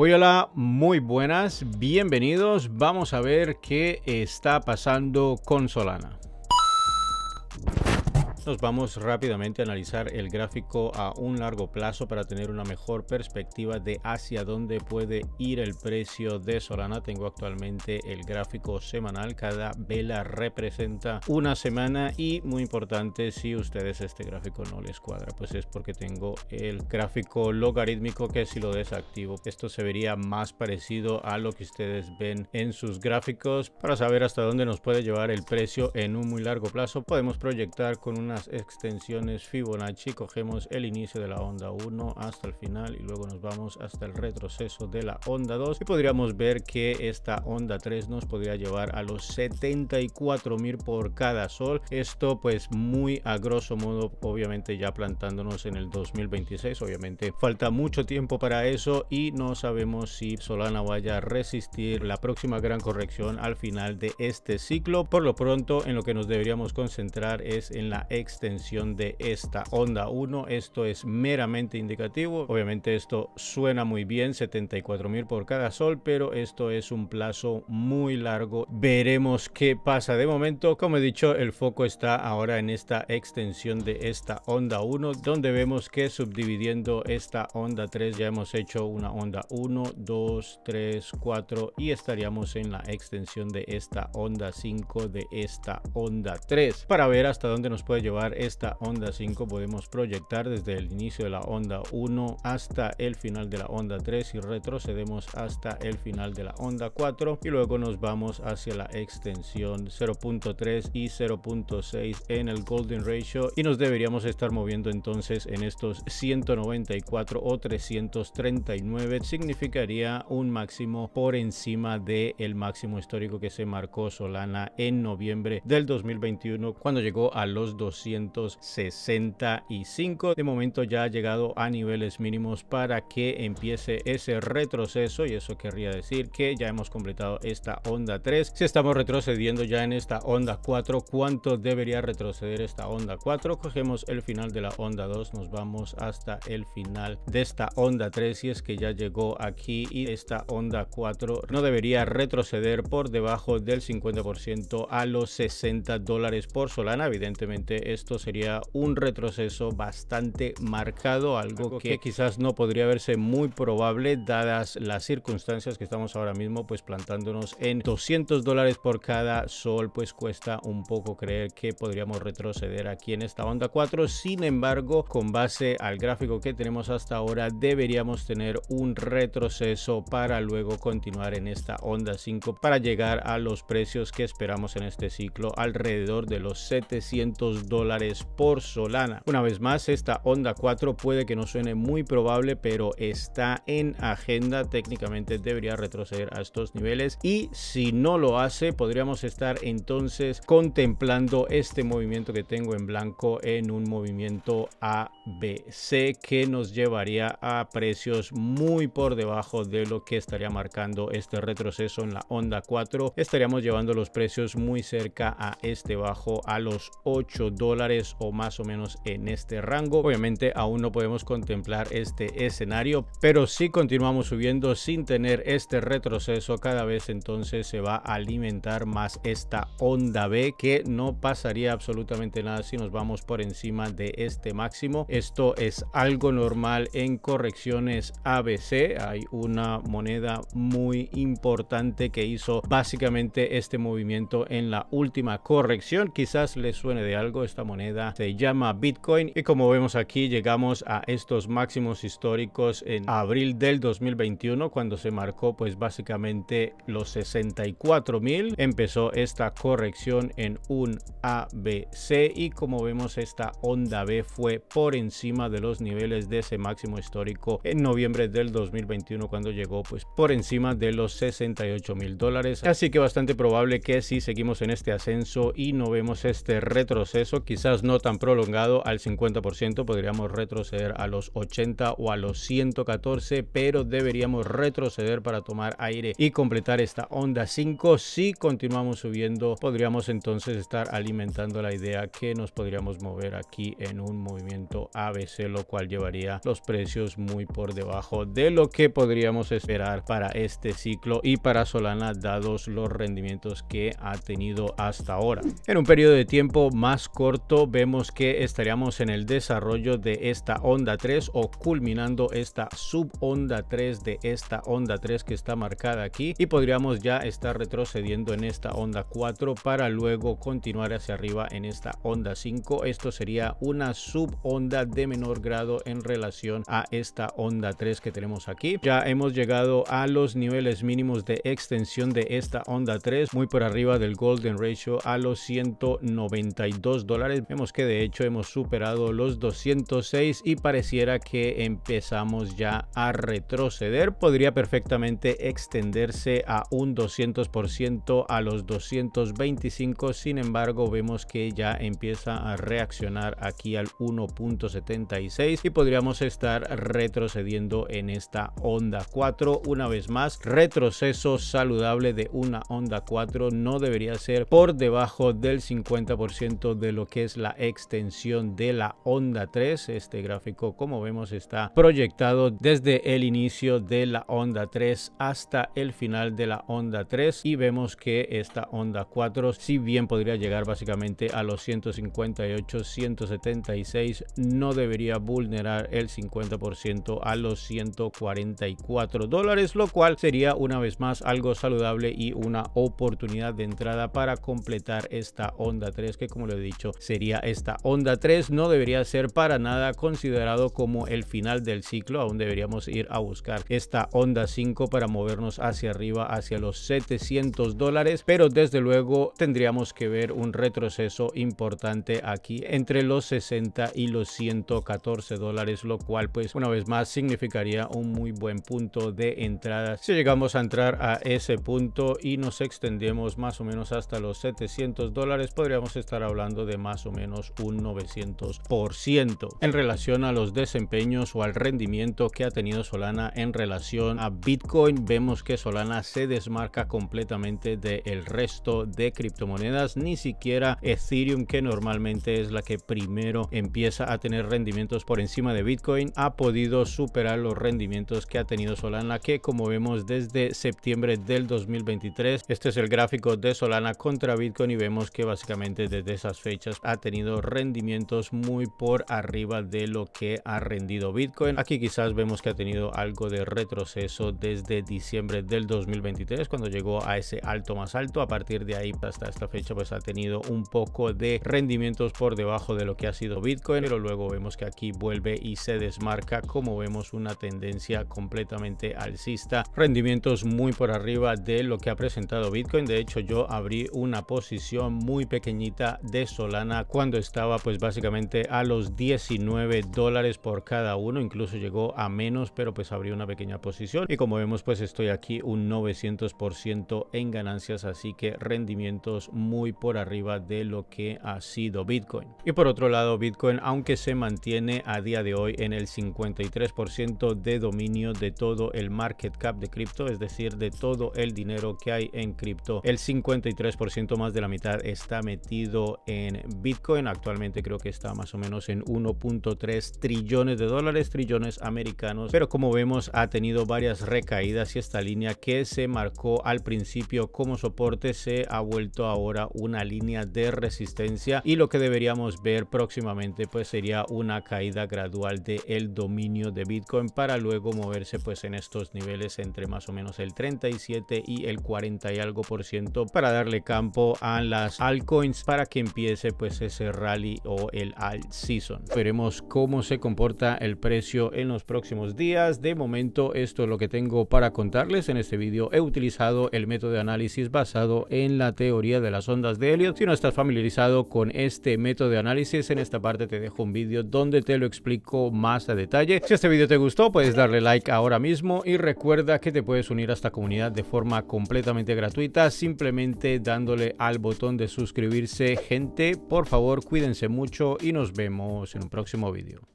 Hola, muy buenas, bienvenidos. Vamos a ver qué está pasando con Solana nos vamos rápidamente a analizar el gráfico a un largo plazo para tener una mejor perspectiva de hacia dónde puede ir el precio de Solana. Tengo actualmente el gráfico semanal, cada vela representa una semana y muy importante si ustedes este gráfico no les cuadra, pues es porque tengo el gráfico logarítmico que si lo desactivo, esto se vería más parecido a lo que ustedes ven en sus gráficos. Para saber hasta dónde nos puede llevar el precio en un muy largo plazo, podemos proyectar con una extensiones Fibonacci cogemos el inicio de la onda 1 hasta el final y luego nos vamos hasta el retroceso de la onda 2 y podríamos ver que esta onda 3 nos podría llevar a los 74 mil por cada sol esto pues muy a grosso modo obviamente ya plantándonos en el 2026 obviamente falta mucho tiempo para eso y no sabemos si Solana vaya a resistir la próxima gran corrección al final de este ciclo por lo pronto en lo que nos deberíamos concentrar es en la extensión de esta onda 1. Esto es meramente indicativo. Obviamente esto suena muy bien, 74 mil por cada sol, pero esto es un plazo muy largo. Veremos qué pasa. De momento, como he dicho, el foco está ahora en esta extensión de esta onda 1, donde vemos que subdividiendo esta onda 3 ya hemos hecho una onda 1, 2, 3, 4 y estaríamos en la extensión de esta onda 5 de esta onda 3 para ver hasta dónde nos puede llevar esta onda 5 podemos proyectar desde el inicio de la onda 1 hasta el final de la onda 3 y retrocedemos hasta el final de la onda 4 y luego nos vamos hacia la extensión 0.3 y 0.6 en el golden ratio y nos deberíamos estar moviendo entonces en estos 194 o 339 significaría un máximo por encima del el máximo histórico que se marcó Solana en noviembre del 2021 cuando llegó a los 200 265. De momento ya ha llegado a niveles mínimos para que empiece ese retroceso y eso querría decir que ya hemos completado esta onda 3. Si estamos retrocediendo ya en esta onda 4, ¿cuánto debería retroceder esta onda 4? Cogemos el final de la onda 2, nos vamos hasta el final de esta onda 3 y es que ya llegó aquí y esta onda 4 no debería retroceder por debajo del 50% a los 60 dólares por Solana. Evidentemente esto sería un retroceso bastante marcado, algo, que, quizás no podría verse muy probable dadas las circunstancias que estamos ahora mismo pues plantándonos en 200 dólares por cada sol, pues cuesta un poco creer que podríamos retroceder aquí en esta onda 4. Sin embargo, con base al gráfico que tenemos hasta ahora, deberíamos tener un retroceso para luego continuar en esta onda 5 para llegar a los precios que esperamos en este ciclo alrededor de los 700 dólares por Solana. Una vez más, esta Onda 4 puede que no suene muy probable, pero está en agenda. Técnicamente debería retroceder a estos niveles y si no lo hace, podríamos estar entonces contemplando este movimiento que tengo en blanco en un movimiento ABC que nos llevaría a precios muy por debajo de lo que estaría marcando este retroceso en la onda 4. Estaríamos llevando los precios muy cerca a este bajo a los 8 dólares o más o menos en este rango. Obviamente aún no podemos contemplar este escenario, pero si continuamos subiendo sin tener este retroceso, cada vez entonces se va a alimentar más esta onda B que no pasaría absolutamente nada si nos vamos por encima de este máximo. Esto es algo normal en correcciones ABC. Hay una moneda muy importante que hizo básicamente este movimiento en la última corrección. Quizás les suene de algo moneda se llama Bitcoin y como vemos aquí llegamos a estos máximos históricos en abril del 2021 cuando se marcó pues básicamente los 64 mil. Empezó esta corrección en un ABC y como vemos esta onda B fue por encima de los niveles de ese máximo histórico en noviembre del 2021 cuando llegó pues por encima de los 68 mil dólares. Así que bastante probable que si seguimos en este ascenso y no vemos este retroceso quizás no tan prolongado al 50%, podríamos retroceder a los 80 o a los 114, pero deberíamos retroceder para tomar aire y completar esta onda 5. Si continuamos subiendo, podríamos entonces estar alimentando la idea que nos podríamos mover aquí en un movimiento ABC, lo cual llevaría los precios muy por debajo de lo que podríamos esperar para este ciclo y para Solana, dados los rendimientos que ha tenido hasta ahora. En un periodo de tiempo más corto, vemos que estaríamos en el desarrollo de esta onda 3 o culminando esta subonda 3 de esta onda 3 que está marcada aquí y podríamos ya estar retrocediendo en esta onda 4 para luego continuar hacia arriba en esta onda 5 esto sería una subonda de menor grado en relación a esta onda 3 que tenemos aquí ya hemos llegado a los niveles mínimos de extensión de esta onda 3 muy por arriba del golden ratio a los 192 dólares Vemos que de hecho hemos superado los 206 y pareciera que empezamos ya a retroceder. Podría perfectamente extenderse a un 200% a los 225. Sin embargo, vemos que ya empieza a reaccionar aquí al 1.76 y podríamos estar retrocediendo en esta onda 4. Una vez más, retroceso saludable de una onda 4 no debería ser por debajo del 50% de lo que es la extensión de la onda 3. Este gráfico, como vemos, está proyectado desde el inicio de la onda 3 hasta el final de la onda 3 y vemos que esta onda 4, si bien podría llegar básicamente a los 158, 176, no debería vulnerar el 50% a los 144 dólares, lo cual sería una vez más algo saludable y una oportunidad de entrada para completar esta onda 3 que como lo he dicho sería esta. Onda 3 no debería ser para nada considerado como el final del ciclo, aún deberíamos ir a buscar esta Onda 5 para movernos hacia arriba, hacia los 700 dólares, pero desde luego tendríamos que ver un retroceso importante aquí entre los 60 y los 114 dólares, lo cual pues una vez más significaría un muy buen punto de entrada. Si llegamos a entrar a ese punto y nos extendemos más o menos hasta los 700 dólares, podríamos estar hablando de más más o menos un 900% en relación a los desempeños o al rendimiento que ha tenido Solana en relación a Bitcoin. Vemos que Solana se desmarca completamente del resto de criptomonedas, ni siquiera Ethereum que normalmente es la que primero empieza a tener rendimientos por encima de Bitcoin ha podido superar los rendimientos que ha tenido Solana que como vemos desde septiembre del 2023 este es el gráfico de Solana contra Bitcoin y vemos que básicamente desde esas fechas ha tenido rendimientos muy por arriba de lo que ha rendido Bitcoin. Aquí quizás vemos que ha tenido algo de retroceso desde diciembre del 2023 cuando llegó a ese alto más alto. A partir de ahí hasta esta fecha pues ha tenido un poco de rendimientos por debajo de lo que ha sido Bitcoin, pero luego vemos que aquí vuelve y se desmarca como vemos una tendencia completamente alcista. Rendimientos muy por arriba de lo que ha presentado Bitcoin. De hecho yo abrí una posición muy pequeñita de Solana cuando estaba pues básicamente a los 19 dólares por cada uno, incluso llegó a menos, pero pues abrió una pequeña posición y como vemos pues estoy aquí un 900% en ganancias, así que rendimientos muy por arriba de lo que ha sido Bitcoin. Y por otro lado, Bitcoin, aunque se mantiene a día de hoy en el 53% de dominio de todo el market cap de cripto, es decir, de todo el dinero que hay en cripto, el 53% más de la mitad está metido en Bitcoin actualmente creo que está más o menos en 1.3 trillones de dólares, trillones americanos, pero como vemos ha tenido varias recaídas y esta línea que se marcó al principio como soporte se ha vuelto ahora una línea de resistencia y lo que deberíamos ver próximamente pues sería una caída gradual del el dominio de Bitcoin para luego moverse pues en estos niveles entre más o menos el 37 y el 40 y algo por ciento para darle campo a las altcoins para que empiece pues ese Rally o el Alt Season. Veremos cómo se comporta el precio en los próximos días. De momento esto es lo que tengo para contarles. En este vídeo he utilizado el método de análisis basado en la teoría de las ondas de Elliot. Si no estás familiarizado con este método de análisis, en esta parte te dejo un vídeo donde te lo explico más a detalle. Si este vídeo te gustó, puedes darle like ahora mismo y recuerda que te puedes unir a esta comunidad de forma completamente gratuita simplemente dándole al botón de suscribirse gente por por favor, cuídense mucho y nos vemos en un próximo vídeo.